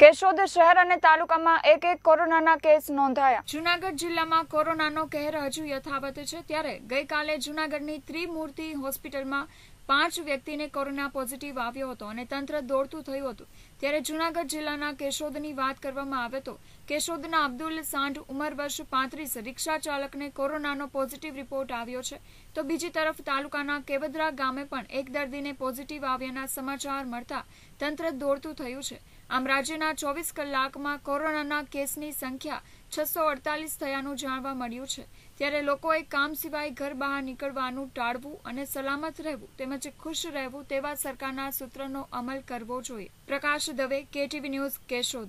કેશોદ શહેર અને તાલુકામાં એક એક કોરોનાના કેસ નોંધાયા જુનાગઢ જિલ્લામાં કોરોનાનો કહેર હજુ યથાવત છે ત્યારે ગઈકાલે જુનાગઢની ત્રિમૂર્તિ હોસ્પિટલમાં પાંચ વ્યક્તિને કોરોના પોઝિટિવ આવ્યો હતો અને તંત્ર દોડતું થયું હતું ત્યારે જૂનાગઢ જિલ્લાના કેશોદની વાત કરવામાં આવે તો કેશોદના અબ્દુલ સાંઢ ઉંમર વર્ષ પાંત્રીસ રિક્ષા ચાલકને કોરોનાનો પોઝિટિવ રિપોર્ટ આવ્યો છે તો બીજી તરફ તાલુકાના કેવદરા ગામે પણ એક દર્દીને પોઝિટિવ આવ્યાના સમાચાર મળતા તંત્ર દોડતું થયું છે આમ રાજ્યના ચોવીસ કલાકમાં કોરોનાના કેસની સંખ્યા છસો અડતાલીસ થયાનું જાણવા મળ્યું છે ત્યારે લોકોએ કામ સિવાય ઘર બહાર નીકળવાનું ટાળવું અને સલામત રહેવું તેમજ ખુશ રહેવું તેવા સરકારના સૂત્રનો અમલ કરવો જોઈએ પ્રકાશ દવે કેટીવી ન્યૂઝ કેશોદ